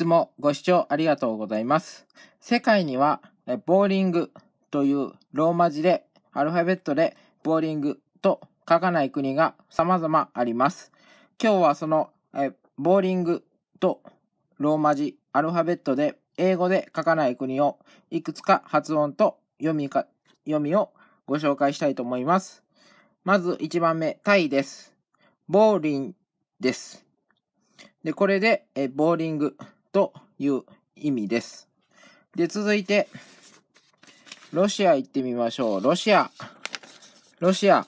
つもご視聴ありがとうございます。世界には、ボーリングというローマ字で、アルファベットでボーリングと書かない国が様々あります。今日はその、ボーリングとローマ字、アルファベットで英語で書かない国をいくつか発音と読みか、読みをご紹介したいと思います。まず1番目、タイです。ボーリンです。で、これで、えボーリングという意味です。で、続いて、ロシア行ってみましょう。ロシア。ロシア。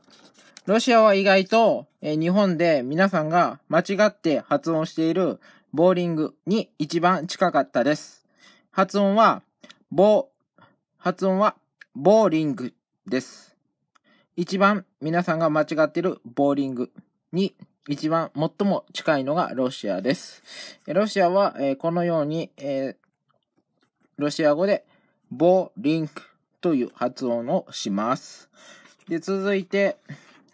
ロシアは意外と、え日本で皆さんが間違って発音しているボーリングに一番近かったです。発音は、ボ発音は、ボーリングです。一番皆さんが間違っているボーリングに一番最も近いのがロシアです。ロシアは、えー、このように、えー、ロシア語でボーリンクという発音をします。で、続いて、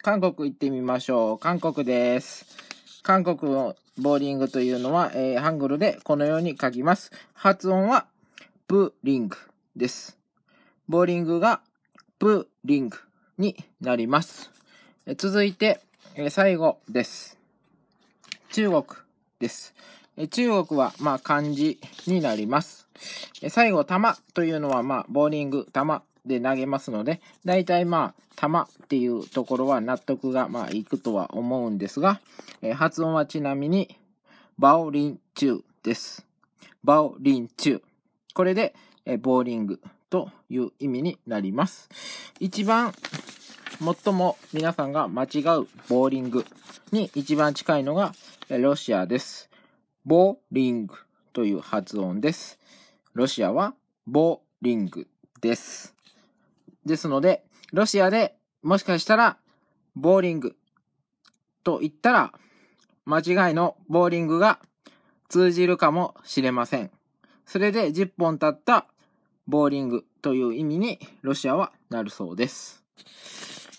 韓国行ってみましょう。韓国です。韓国のボーリングというのは、えー、ハングルでこのように書きます。発音はブリングです。ボーリングがブリングになります。続いて、え最後です。中国です。え中国は、まあ、漢字になります。え最後、玉というのは、まあ、ボーリング、玉で投げますので、大体まあ、玉っていうところは納得がまあ、いくとは思うんですが、え発音はちなみに、バオリンチューです。バオリンチュー。これで、えボーリングという意味になります。一番最も皆さんが間違うボーリングに一番近いのがロシアです。ボーリングという発音です。ロシアはボーリングです。ですので、ロシアでもしかしたらボーリングと言ったら間違いのボーリングが通じるかもしれません。それで10本経ったボーリングという意味にロシアはなるそうです。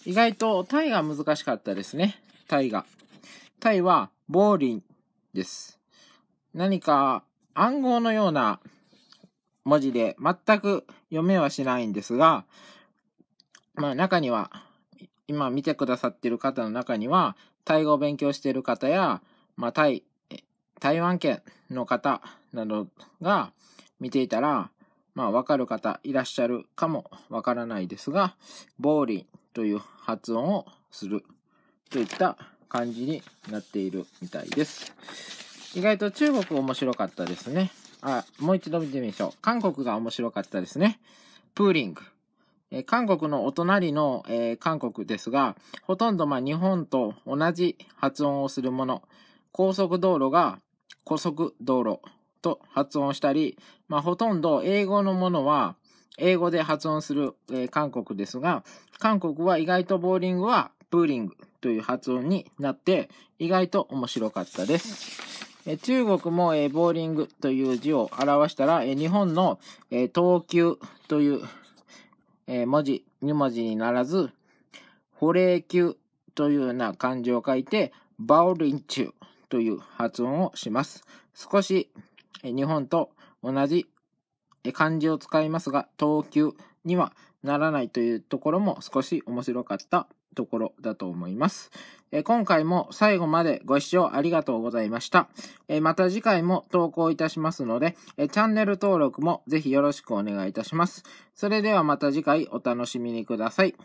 意外とタイが難しかったですね。タイが。タイは、ボーリンです。何か暗号のような文字で全く読めはしないんですが、まあ中には、今見てくださってる方の中には、タイ語を勉強している方や、まあタイ、台湾圏の方などが見ていたら、まあわかる方いらっしゃるかもわからないですが、ボーリンという発音をするといった感じになっているみたいです。意外と中国面白かったですね。あ、もう一度見てみましょう。韓国が面白かったですね。プーリング。え韓国のお隣の、えー、韓国ですが、ほとんどまあ日本と同じ発音をするもの。高速道路が高速道路と発音したり、まあ、ほとんど英語のものは英語で発音する、えー、韓国ですが、韓国は意外とボーリングはプーリングという発音になって、意外と面白かったです。え中国も、えボーリングという字を表したら、え日本の、え投球という、え文字、2文字にならず、保冷球というような漢字を書いて、バオリンチュという発音をします。少し日本と同じ漢字を使いますが、等級にはならないというところも少し面白かったところだと思います。え今回も最後までご視聴ありがとうございました。えまた次回も投稿いたしますのでえ、チャンネル登録もぜひよろしくお願いいたします。それではまた次回お楽しみにください。